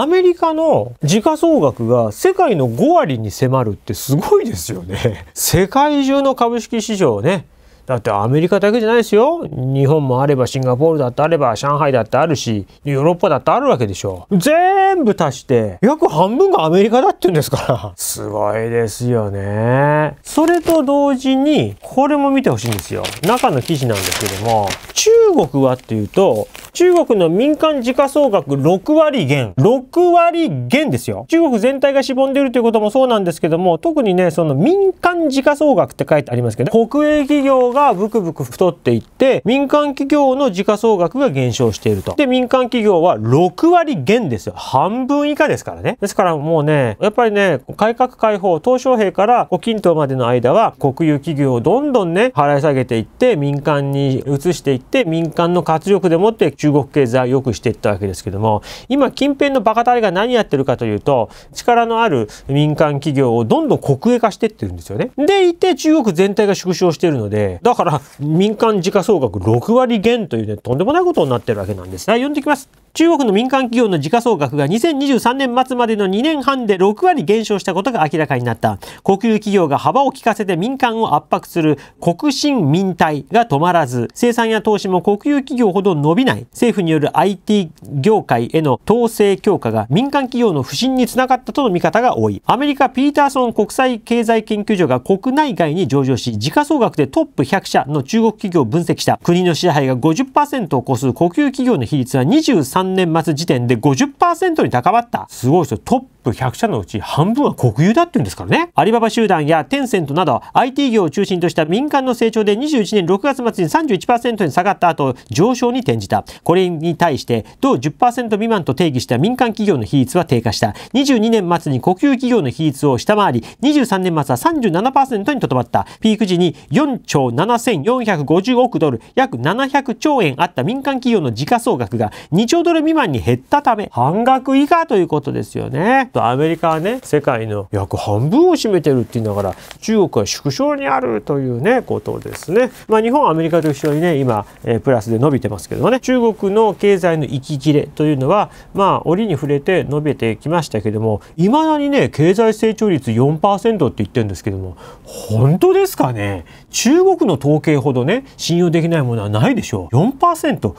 アメリカの時価総額が世界の5割に迫るってすごいですよね。世界中の株式市場ね。だってアメリカだけじゃないですよ。日本もあればシンガポールだってあれば上海だってあるし、ヨーロッパだってあるわけでしょ。全全部足して約半分がアメリカだって言うんですからすごいですよねそれと同時にこれも見てほしいんですよ中の記事なんですけども中国はっていうと中国の民間時価総額6割減6割減ですよ中国全体がしぼんでいるということもそうなんですけども特にねその民間時価総額って書いてありますけど、ね、国営企業がブクブク太っていって民間企業の時価総額が減少しているとで民間企業は6割減ですよ半分以下ですからね。ですからもうね、やっぱりね、改革開放、東小平から胡錦涛までの間は、国有企業をどんどんね、払い下げていって、民間に移していって、民間の活力でもって中国経済を良くしていったわけですけども、今、近辺のバカタレが何やってるかというと、力のある民間企業をどんどん国営化してってるんですよね。でいて、中国全体が縮小してるので、だから、民間時価総額6割減というね、とんでもないことになってるわけなんですね。読んできます。中国の民間企業の時価総額が2023年末までの2年半で6割減少したことが明らかになった。国有企業が幅を利かせて民間を圧迫する国進民体が止まらず、生産や投資も国有企業ほど伸びない。政府による IT 業界への統制強化が民間企業の不振につながったとの見方が多い。アメリカピーターソン国際経済研究所が国内外に上場し、時価総額でトップ100社の中国企業を分析した。国の支配が50%を超す国有企業の比率は23年末時点で50%に高まった。すごいですよ。トップ100社のうち半分は国有だって言うんですからね。アリババ集団やテンセントなど IT 業を中心とした民間の成長で21年6月末に31%に下がった後上昇に転じた。これに対して同10%未満と定義した民間企業の比率は低下した。22年末に国有企業の比率を下回り23年末は37%にとどまった。ピーク時に4兆7450億ドル約700兆円あった民間企業の時価総額が2兆ドル未満に減ったため半額以下ということですよね。とアメリカはね世界の約半分を占めてるって言いながら中国は縮小にあるというねことですね。まあ、日本アメリカと一緒にね今、えー、プラスで伸びてますけどもね中国の経済の息切れというのはまあ折に触れて伸びてきましたけどもいまだにね経済成長率4%って言ってるんですけども本当ですかね中国の統計ほどね信用できないものはないでしょう4%増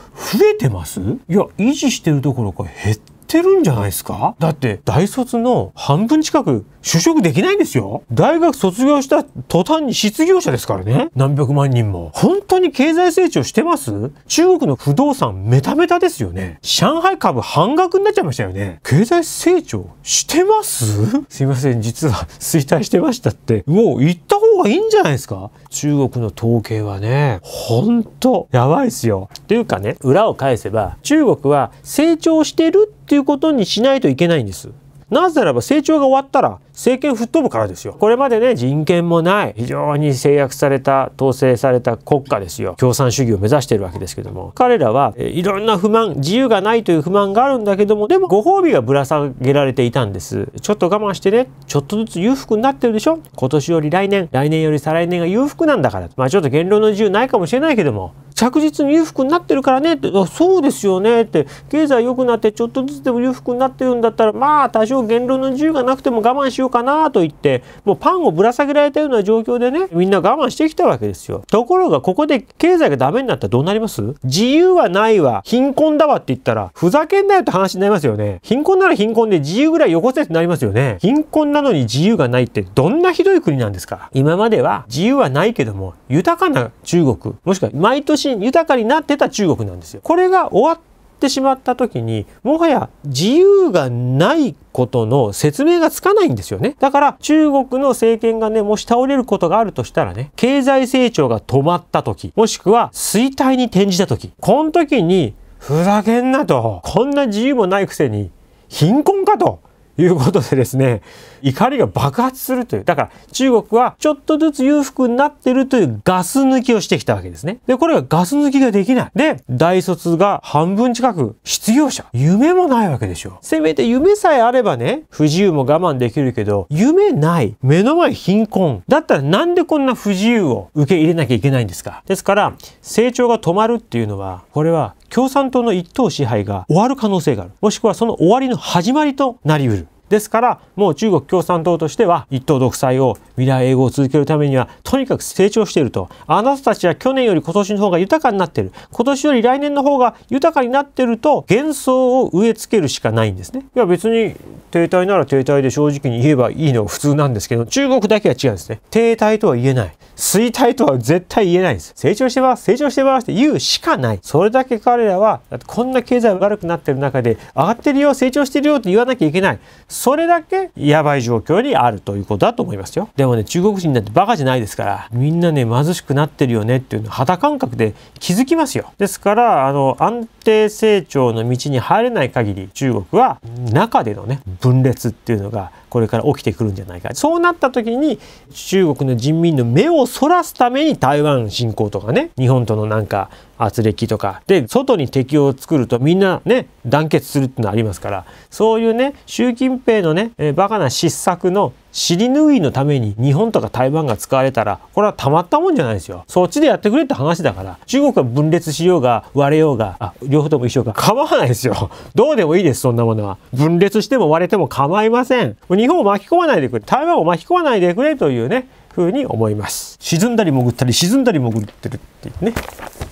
えてますいや維持してるどころか減ってってるんじゃないですかだって大卒の半分近く就職できないんですよ。大学卒業した途端に失業者ですからね。何百万人も。本当に経済成長してます中国の不動産メタメタですよね。上海株半額になっちゃいましたよね。経済成長してます すいません、実は衰退してましたって。もう言った方がいいんじゃないですか中国の統計はね、ほんと、やばいっすよ。というかね、裏を返せば、中国は成長してるっていうことにしないといけないんです。なぜならば成長が終わったら政権吹っ飛ぶからですよこれまでね人権もない非常に制約された統制された国家ですよ共産主義を目指してるわけですけども彼らはいろんな不満自由がないという不満があるんだけどもでもご褒美がぶら下げられていたんですちょっと我慢してねちょっとずつ裕福になってるでしょ今年より来年来年より再来年が裕福なんだからまあちょっと言論の自由ないかもしれないけども着実に裕福になってるからねってそうですよねって経済良くなってちょっとずつでも裕福になってるんだったらまあ多少言論の自由がなくても我慢しようかなと言ってもうパンをぶら下げられたような状況でねみんな我慢してきたわけですよところがここで経済がダメになったらどうなります自由はないわ貧困だわって言ったらふざけんなよって話になりますよね貧困なら貧困で自由ぐらいよこせってなりますよね貧困なのに自由がないってどんなひどい国なんですか今までは自由はないけども豊かな中国もしくは毎年し豊かになってた中国なんですよ。これが終わってしまった時にもはや自由がないことの説明がつかないんですよね。だから中国の政権がね、もし倒れることがあるとしたらね、経済成長が止まった時、もしくは衰退に転じた時、この時にふざけんなと、こんな自由もないくせに貧困かと、いうことでですね、怒りが爆発するという。だから中国はちょっとずつ裕福になってるというガス抜きをしてきたわけですね。で、これがガス抜きができない。で、大卒が半分近く失業者。夢もないわけでしょ。せめて夢さえあればね、不自由も我慢できるけど、夢ない。目の前貧困。だったらなんでこんな不自由を受け入れなきゃいけないんですか。ですから、成長が止まるっていうのは、これは共産党の一党支配が終わる可能性がある。もしくはその終わりの始まりとなりうる。ですからもう中国共産党としては一党独裁を未来永劫を続けるためにはとにかく成長しているとあなたたちは去年より今年の方が豊かになっている今年より来年の方が豊かになってると幻想を植え付けるしかないんですねいや別に停滞なら停滞で正直に言えばいいのが普通なんですけど中国だけは違うんですね停滞とは言えない衰退とは絶対言えないんです成長してます成長してますって言うしかないそれだけ彼らはこんな経済悪くなってる中で上がってるよ成長してるよって言わなきゃいけないそれだけやばい状況にあるということだと思いますよでもね中国人なんてバカじゃないですからみんなね貧しくなってるよねっていうの肌感覚で気づきますよですからあの安定成長の道に入れない限り中国は中でのね分裂っていうのがこれから起きてくるんじゃないかそうなった時に中国の人民の目をそらすために台湾侵攻とかね日本とのなんか圧力とかで外に敵を作るとみんなね団結するっていうのありますからそういうね習近平のね、えー、バカな失策の尻拭いのために日本とか台湾が使われたらこれはたまったもんじゃないですよそっちでやってくれって話だから中国が分裂しようが割れようがあ両方とも一緒か構わないですよどうでもいいですそんなものは分裂しても割れても構いません日本を巻き込まないでくれ台湾を巻き込まないでくれというねふうに思います沈んだり潜ったり沈んだり潜ってるってね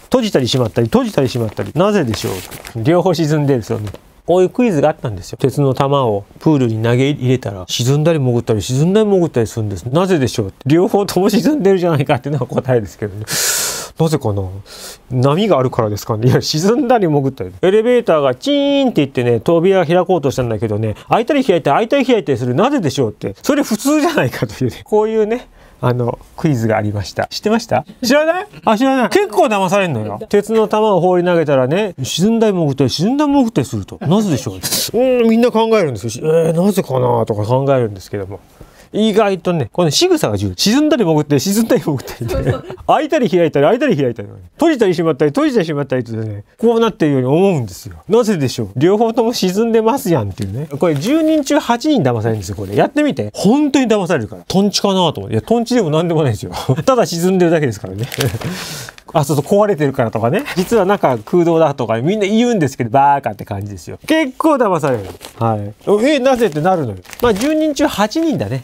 閉じたりしまったり閉じたりしまったりなぜでしょう両方沈んでるんですよねこういうクイズがあったんですよ。鉄の玉をプールに投げ入れたら沈んだり潜ったり沈んだり潜ったりするんです。なぜでしょうって両方とも沈んでるじゃないかっていうのが答えですけどね。なぜかな波があるからですかねいや沈んだり潜ったりエレベーターがチーンって言ってね扉開こうとしたんだけどね開いたり開いたり開いたり開いたりするなぜでしょうってそれ普通じゃないかというねこういうねあの、クイズがありました。知ってました知らないあ、知らない。結構騙されんのよ。鉄の玉を放り投げたらね、沈んだり潜ったり、沈んだり潜ったりすると。なぜでしょう うん、みんな考えるんですよ。えー、なぜかなとか考えるんですけども。意外とね、この仕草が重要。沈んだり潜って、沈んだり潜ったりね、開いたり開いたり、開いたり開いたり、閉じたりしまったり、閉じたりしまったりとね、こうなってるように思うんですよ。なぜでしょう両方とも沈んでますやんっていうね。これ10人中8人騙されるんですよ、これ。やってみて。本当に騙されるから。トンチかなと思って。いや、トンチでも何でもないですよ。ただ沈んでるだけですからね。あ、そうそう、壊れてるからとかね。実は中空洞だとか、みんな言うんですけど、バーカって感じですよ。結構騙される。はい。え、なぜってなるのよ。まあ、10人中8人だね。